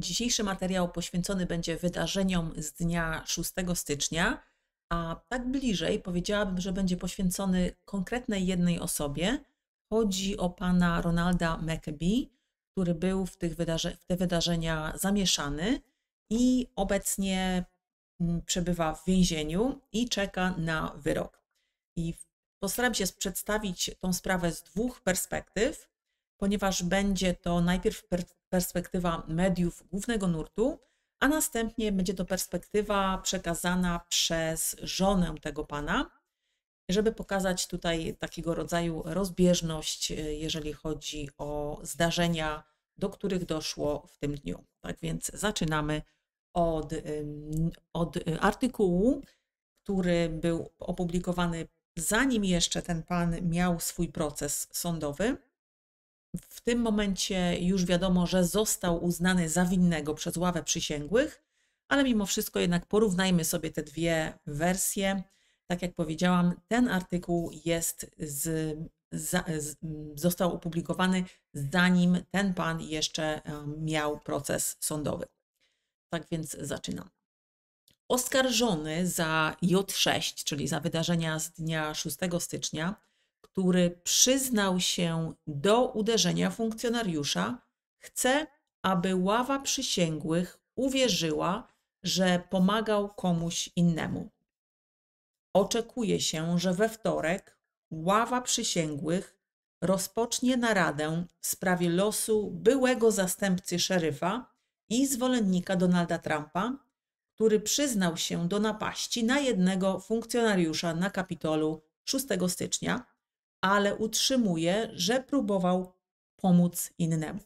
Dzisiejszy materiał poświęcony będzie wydarzeniom z dnia 6 stycznia, a tak bliżej powiedziałabym, że będzie poświęcony konkretnej jednej osobie. Chodzi o pana Ronalda McAbee, który był w, tych wydarze- w te wydarzenia zamieszany i obecnie mm, przebywa w więzieniu i czeka na wyrok. I postaram się przedstawić tą sprawę z dwóch perspektyw ponieważ będzie to najpierw perspektywa mediów głównego nurtu, a następnie będzie to perspektywa przekazana przez żonę tego pana, żeby pokazać tutaj takiego rodzaju rozbieżność, e, jeżeli chodzi o zdarzenia, do których doszło w tym dniu. Tak więc zaczynamy od, od y, artykułu, który był opublikowany zanim jeszcze ten pan miał swój proces sądowy. W tym momencie już wiadomo, że został uznany za winnego przez ławę przysięgłych, ale mimo wszystko jednak porównajmy sobie te dwie wersje. Tak jak powiedziałam, ten artykuł jest z, z, został opublikowany zanim ten pan jeszcze e, miał proces sądowy. Tak więc zaczynam. Oskarżony za J6, czyli za wydarzenia z dnia 6 stycznia, który przyznał się do uderzenia funkcjonariusza, chce, aby ława przysięgłych uwierzyła, że pomagał komuś innemu. Oczekuje się, że we wtorek ława przysięgłych rozpocznie naradę w sprawie losu byłego zastępcy szeryfa i zwolennika Donalda Trumpa, który przyznał się do napaści na jednego funkcjonariusza na Kapitolu 6 stycznia ale utrzymuje, że próbował pomóc innemu.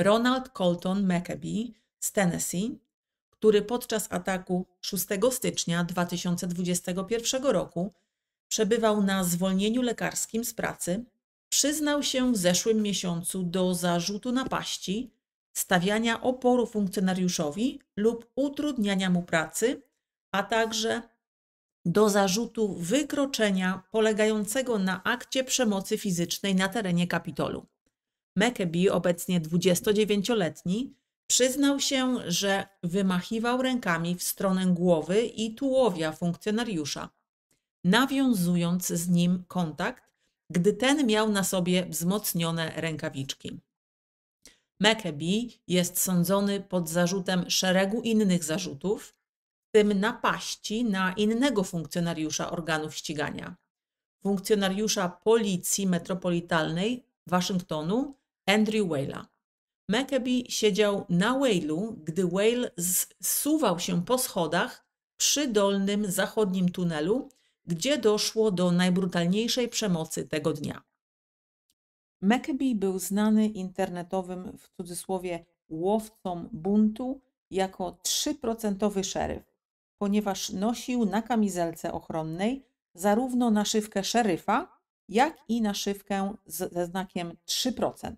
Ronald Colton McAbee z Tennessee, który podczas ataku 6 stycznia 2021 roku przebywał na zwolnieniu lekarskim z pracy, przyznał się w zeszłym miesiącu do zarzutu napaści, stawiania oporu funkcjonariuszowi lub utrudniania mu pracy, a także do zarzutu wykroczenia polegającego na akcie przemocy fizycznej na terenie Kapitolu. McAbee, obecnie 29-letni, przyznał się, że wymachiwał rękami w stronę głowy i tułowia funkcjonariusza, nawiązując z nim kontakt, gdy ten miał na sobie wzmocnione rękawiczki. McAbee jest sądzony pod zarzutem szeregu innych zarzutów, tym napaści na innego funkcjonariusza organów ścigania, funkcjonariusza Policji Metropolitalnej Waszyngtonu Andrew Whale'a. McAbee siedział na Whale'u, gdy Whale zsuwał się po schodach przy dolnym zachodnim tunelu, gdzie doszło do najbrutalniejszej przemocy tego dnia. McAbee był znany internetowym w cudzysłowie łowcom buntu jako 3% szeryf, ponieważ nosił na kamizelce ochronnej zarówno naszywkę szeryfa, jak i naszywkę ze znakiem 3%.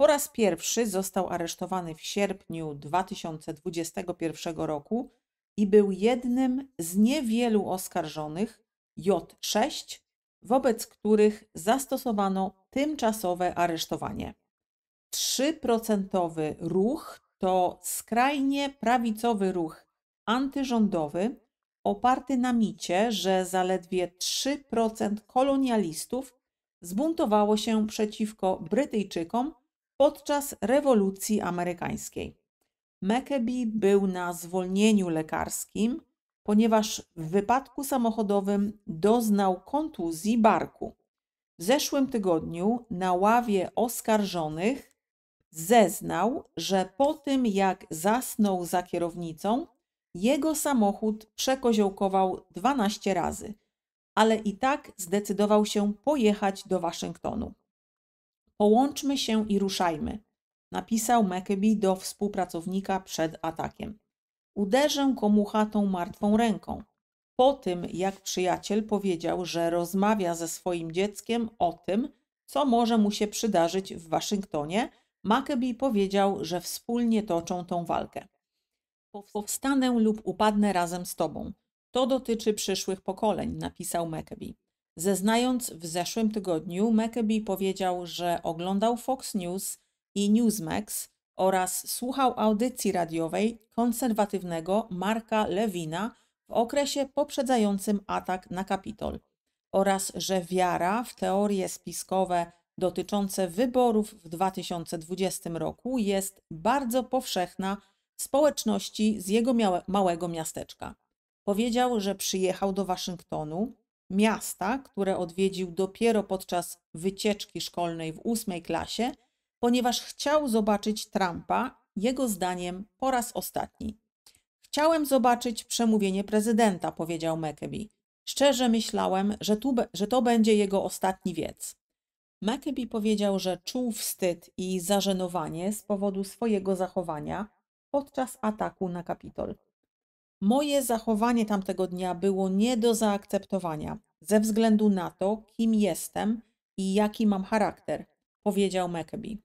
Po raz pierwszy został aresztowany w sierpniu 2021 roku i był jednym z niewielu oskarżonych J6, wobec których zastosowano tymczasowe aresztowanie. 3% ruch to skrajnie prawicowy ruch antyrządowy oparty na micie, że zaledwie 3% kolonialistów zbuntowało się przeciwko Brytyjczykom podczas rewolucji amerykańskiej. McAbee był na zwolnieniu lekarskim, ponieważ w wypadku samochodowym doznał kontuzji barku. W zeszłym tygodniu na ławie oskarżonych zeznał, że po tym jak zasnął za kierownicą, jego samochód przekoziołkował 12 razy, ale i tak zdecydował się pojechać do Waszyngtonu. Połączmy się i ruszajmy, napisał McAbee do współpracownika przed atakiem. Uderzę komuchatą martwą ręką. Po tym, jak przyjaciel powiedział, że rozmawia ze swoim dzieckiem o tym, co może mu się przydarzyć w Waszyngtonie, McAbee powiedział, że wspólnie toczą tą walkę. Powstanę lub upadnę razem z tobą. To dotyczy przyszłych pokoleń, napisał Maccabee. Zeznając w zeszłym tygodniu, Maccabee powiedział, że oglądał Fox News i Newsmax oraz słuchał audycji radiowej konserwatywnego Marka Lewina w okresie poprzedzającym atak na Kapitol oraz że wiara w teorie spiskowe dotyczące wyborów w 2020 roku jest bardzo powszechna społeczności z jego małego miasteczka. Powiedział, że przyjechał do Waszyngtonu, miasta, które odwiedził dopiero podczas wycieczki szkolnej w ósmej klasie, ponieważ chciał zobaczyć Trumpa, jego zdaniem, po raz ostatni. Chciałem zobaczyć przemówienie prezydenta, powiedział McAbee. Szczerze myślałem, że, tu, że to będzie jego ostatni wiec. McAbee powiedział, że czuł wstyd i zażenowanie z powodu swojego zachowania podczas ataku na Kapitol. Moje zachowanie tamtego dnia było nie do zaakceptowania ze względu na to, kim jestem i jaki mam charakter, powiedział McAbee.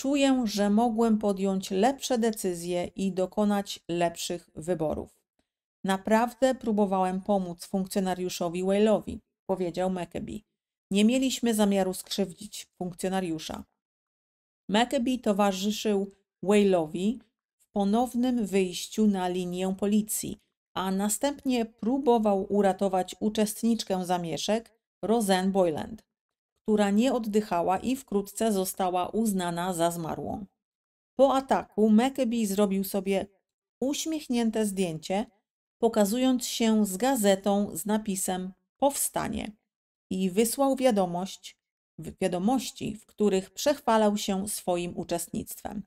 Czuję, że mogłem podjąć lepsze decyzje i dokonać lepszych wyborów. Naprawdę próbowałem pomóc funkcjonariuszowi Whale'owi, powiedział McAbee. Nie mieliśmy zamiaru skrzywdzić funkcjonariusza. McAbee towarzyszył Whale'owi ponownym wyjściu na linię policji, a następnie próbował uratować uczestniczkę zamieszek, Roseanne Boyland, która nie oddychała i wkrótce została uznana za zmarłą. Po ataku McAbee zrobił sobie uśmiechnięte zdjęcie, pokazując się z gazetą z napisem Powstanie i wysłał wiadomość, wiadomości, w których przechwalał się swoim uczestnictwem.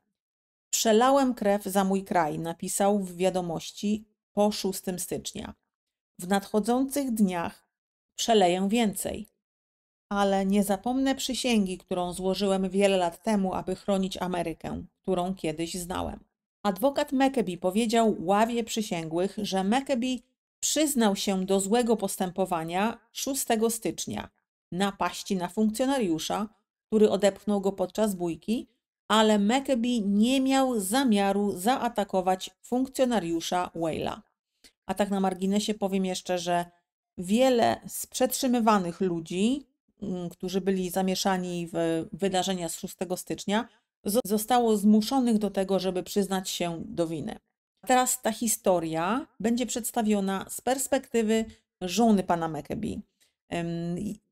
Przelałem krew za mój kraj, napisał w wiadomości po 6 stycznia. W nadchodzących dniach przeleję więcej. Ale nie zapomnę przysięgi, którą złożyłem wiele lat temu, aby chronić Amerykę, którą kiedyś znałem. Adwokat McAbee powiedział ławie przysięgłych, że McAbee przyznał się do złego postępowania 6 stycznia, napaści na funkcjonariusza, który odepchnął go podczas bójki ale Mackeby nie miał zamiaru zaatakować funkcjonariusza Whale'a. A tak na marginesie powiem jeszcze, że wiele z przetrzymywanych ludzi, mm, którzy byli zamieszani w wydarzenia z 6 stycznia, zostało zmuszonych do tego, żeby przyznać się do winy. Teraz ta historia będzie przedstawiona z perspektywy żony pana Mackeby.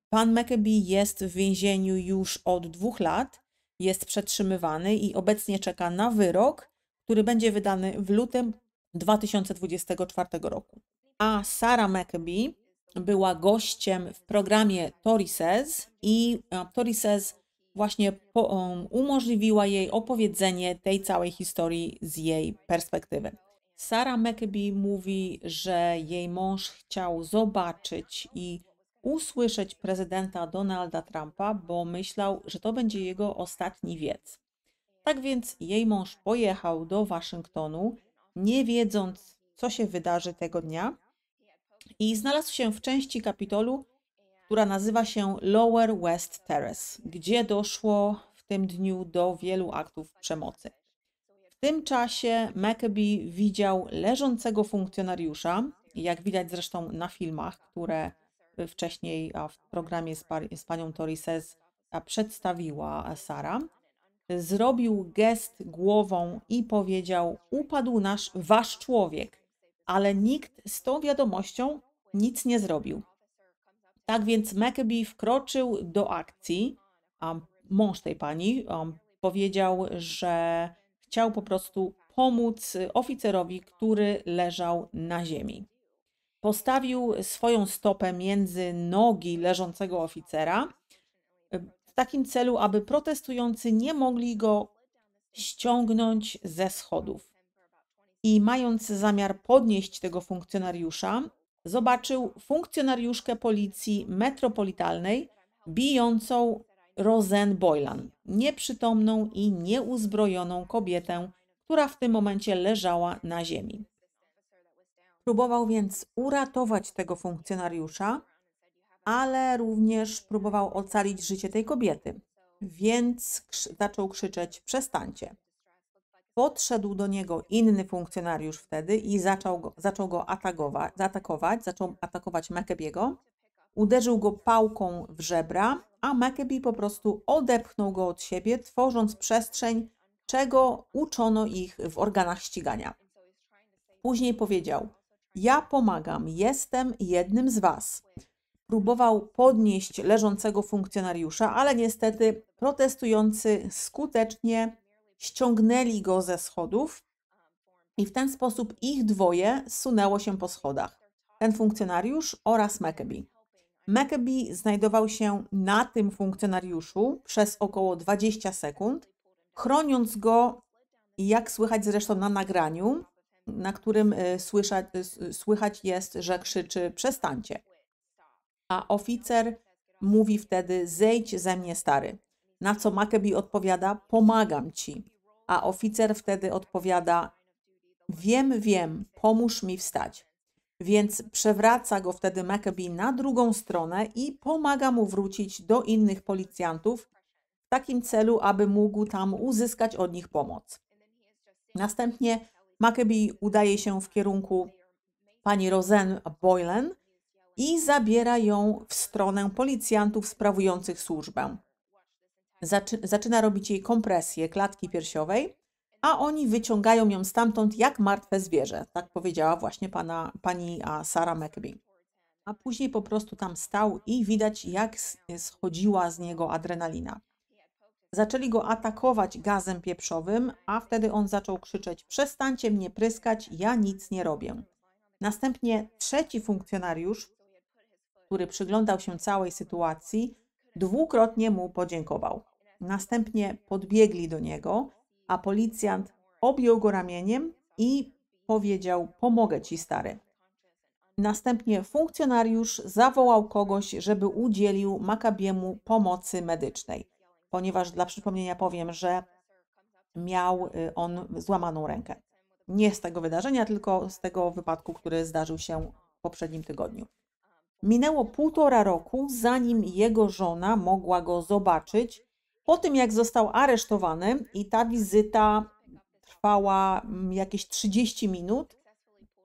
Pan Mackeby jest w więzieniu już od dwóch lat jest przetrzymywany i obecnie czeka na wyrok, który będzie wydany w lutym 2024 roku. A Sara McAbee była gościem w programie Tori Says i Tori Says właśnie po, um, umożliwiła jej opowiedzenie tej całej historii z jej perspektywy. Sara McAbee mówi, że jej mąż chciał zobaczyć i usłyszeć prezydenta Donalda Trumpa, bo myślał, że to będzie jego ostatni wiec. Tak więc jej mąż pojechał do Waszyngtonu, nie wiedząc, co się wydarzy tego dnia, i znalazł się w części Kapitolu, która nazywa się Lower West Terrace, gdzie doszło w tym dniu do wielu aktów przemocy. W tym czasie McAbee widział leżącego funkcjonariusza, jak widać zresztą na filmach, które wcześniej w programie z, z panią Tori Sez przedstawiła Sara, zrobił gest głową i powiedział: Upadł nasz, wasz człowiek, ale nikt z tą wiadomością nic nie zrobił. Tak więc McAbee wkroczył do akcji. a mąż tej pani powiedział, że chciał po prostu pomóc oficerowi, który leżał na ziemi postawił swoją stopę między nogi leżącego oficera w takim celu, aby protestujący nie mogli go ściągnąć ze schodów. I mając zamiar podnieść tego funkcjonariusza, zobaczył funkcjonariuszkę policji metropolitalnej bijącą Rosen Boylan, nieprzytomną i nieuzbrojoną kobietę, która w tym momencie leżała na ziemi. Próbował więc uratować tego funkcjonariusza, ale również próbował ocalić życie tej kobiety, więc krz zaczął krzyczeć: Przestańcie. Podszedł do niego inny funkcjonariusz wtedy i zaczął go, zaczął go atakować, zaatakować, zaczął atakować McAbee'ego. Uderzył go pałką w żebra, a McAbee po prostu odepchnął go od siebie, tworząc przestrzeń, czego uczono ich w organach ścigania. Później powiedział: ja pomagam, jestem jednym z Was. Próbował podnieść leżącego funkcjonariusza, ale niestety protestujący skutecznie ściągnęli go ze schodów i w ten sposób ich dwoje sunęło się po schodach. Ten funkcjonariusz oraz McAbee. McAbee znajdował się na tym funkcjonariuszu przez około 20 sekund, chroniąc go, jak słychać zresztą na nagraniu, na którym y, słyszać, y, y, słychać jest, że krzyczy: Przestańcie. A oficer mówi wtedy: Zejdź ze mnie, stary. Na co Makebi odpowiada: Pomagam ci. A oficer wtedy odpowiada: Wiem, wiem, pomóż mi wstać. Więc przewraca go wtedy Maccabee na drugą stronę i pomaga mu wrócić do innych policjantów w takim celu, aby mógł tam uzyskać od nich pomoc. Następnie Maccabee udaje się w kierunku pani Rosen Boylan i zabiera ją w stronę policjantów sprawujących służbę. Zaczy zaczyna robić jej kompresję klatki piersiowej, a oni wyciągają ją stamtąd jak martwe zwierzę. Tak powiedziała właśnie pana, pani Sara McBee. A później po prostu tam stał i widać, jak schodziła z niego adrenalina. Zaczęli go atakować gazem pieprzowym, a wtedy on zaczął krzyczeć: Przestańcie mnie pryskać, ja nic nie robię. Następnie trzeci funkcjonariusz, który przyglądał się całej sytuacji, dwukrotnie mu podziękował. Następnie podbiegli do niego, a policjant objął go ramieniem i powiedział: Pomogę ci, stary. Następnie funkcjonariusz zawołał kogoś, żeby udzielił Makabiemu pomocy medycznej ponieważ dla przypomnienia powiem, że miał y, on złamaną rękę. Nie z tego wydarzenia, tylko z tego wypadku, który zdarzył się w poprzednim tygodniu. Minęło półtora roku, zanim jego żona mogła go zobaczyć, po tym jak został aresztowany, i ta wizyta trwała mm, jakieś 30 minut,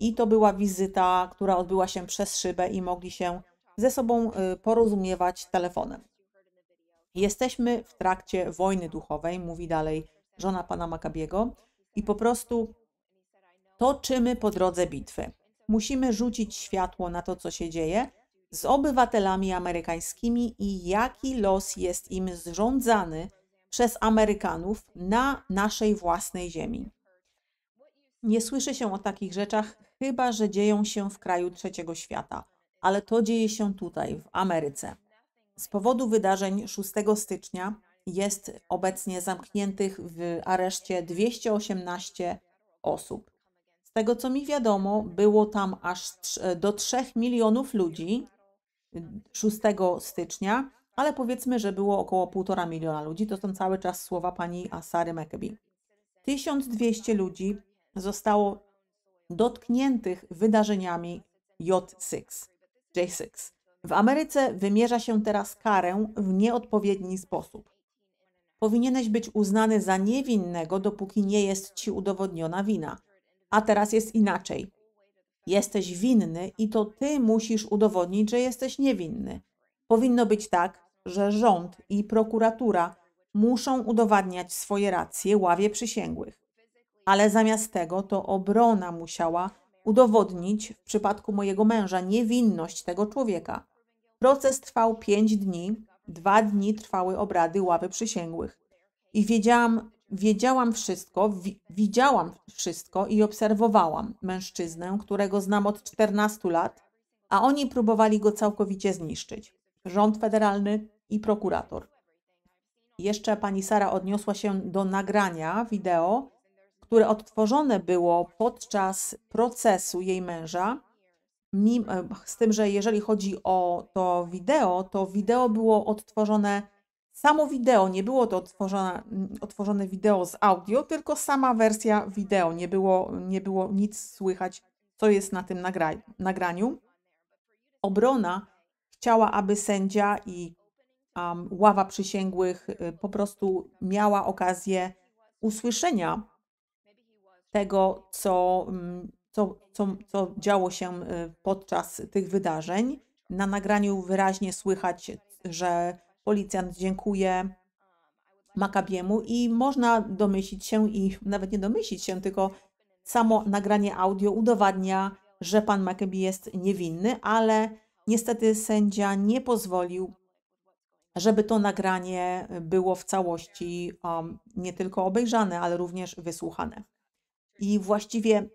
i to była wizyta, która odbyła się przez szybę i mogli się ze sobą y, porozumiewać telefonem. Jesteśmy w trakcie wojny duchowej, mówi dalej żona pana Makabiego, i po prostu toczymy po drodze bitwy. Musimy rzucić światło na to, co się dzieje z obywatelami amerykańskimi i jaki los jest im zrządzany przez Amerykanów na naszej własnej ziemi. Nie słyszy się o takich rzeczach, chyba że dzieją się w kraju trzeciego świata, ale to dzieje się tutaj, w Ameryce. Z powodu wydarzeń 6 stycznia jest obecnie zamkniętych w areszcie 218 osób. Z tego co mi wiadomo, było tam aż do 3 milionów ludzi 6 stycznia, ale powiedzmy, że było około 1,5 miliona ludzi. To są cały czas słowa pani Asary Mekbi. 1200 ludzi zostało dotkniętych wydarzeniami J6, J6. W Ameryce wymierza się teraz karę w nieodpowiedni sposób. Powinieneś być uznany za niewinnego, dopóki nie jest ci udowodniona wina. A teraz jest inaczej. Jesteś winny i to ty musisz udowodnić, że jesteś niewinny. Powinno być tak, że rząd i prokuratura muszą udowadniać swoje racje ławie przysięgłych. Ale zamiast tego to obrona musiała udowodnić w przypadku mojego męża niewinność tego człowieka. Proces trwał pięć dni, dwa dni trwały obrady ławy przysięgłych. I wiedziałam, wiedziałam wszystko, wi widziałam wszystko i obserwowałam mężczyznę, którego znam od 14 lat, a oni próbowali go całkowicie zniszczyć. Rząd federalny i prokurator. Jeszcze pani Sara odniosła się do nagrania wideo, które odtworzone było podczas procesu jej męża E, z tym, że jeżeli chodzi o to wideo, to wideo było odtworzone, samo wideo, nie było to odtworzone, odtworzone wideo z audio, tylko sama wersja wideo, nie było, nie było nic słychać, co jest na tym nagra nagraniu. Obrona chciała, aby sędzia i um, ława przysięgłych y, po prostu miała okazję usłyszenia tego, co um, co, co, co działo się y, podczas tych wydarzeń. Na nagraniu wyraźnie słychać, że policjant dziękuje Makabiemu i można domyślić się i nawet nie domyślić się, tylko samo nagranie audio udowadnia, że pan Makabi jest niewinny, ale niestety sędzia nie pozwolił, żeby to nagranie było w całości um, nie tylko obejrzane, ale również wysłuchane. I właściwie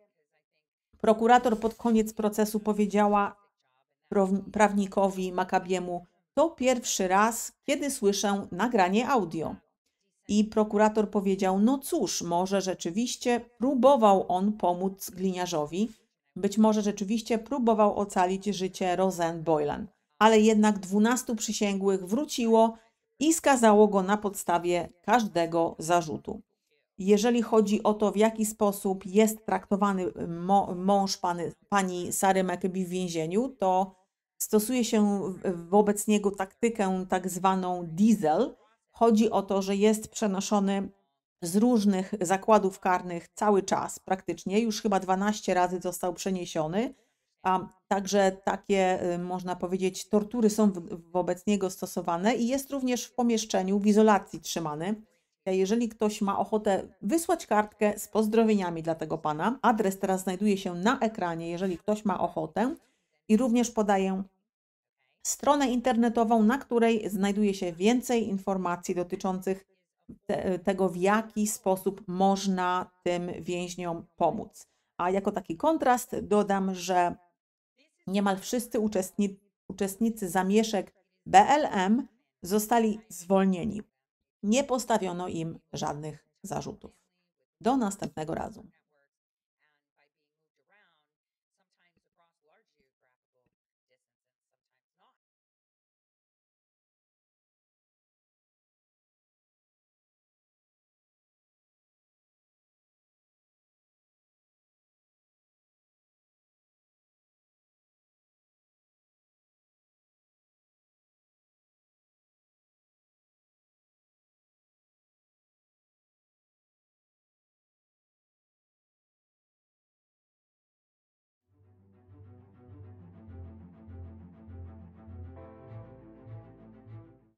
Prokurator pod koniec procesu powiedziała prawnikowi Makabiemu: To pierwszy raz, kiedy słyszę nagranie audio. I prokurator powiedział: No cóż, może rzeczywiście próbował on pomóc gliniarzowi, być może rzeczywiście próbował ocalić życie Rosen Boylan, ale jednak dwunastu przysięgłych wróciło i skazało go na podstawie każdego zarzutu jeżeli chodzi o to, w jaki sposób jest traktowany y, mąż pani Sary McBee w więzieniu, to stosuje się wobec niego taktykę tak zwaną diesel. Chodzi o to, że jest przenoszony z różnych zakładów karnych cały czas praktycznie, już chyba 12 razy został przeniesiony, a także takie, y, można powiedzieć, tortury są wobec niego stosowane i jest również w pomieszczeniu, w izolacji trzymany jeżeli ktoś ma ochotę wysłać kartkę z pozdrowieniami dla tego pana, adres teraz znajduje się na ekranie, jeżeli ktoś ma ochotę. I również podaję stronę internetową, na której znajduje się więcej informacji dotyczących te, tego, w jaki sposób można tym więźniom pomóc. A jako taki kontrast dodam, że niemal wszyscy uczestnicy, uczestnicy zamieszek BLM zostali zwolnieni. Nie postawiono im żadnych zarzutów. Do następnego razu.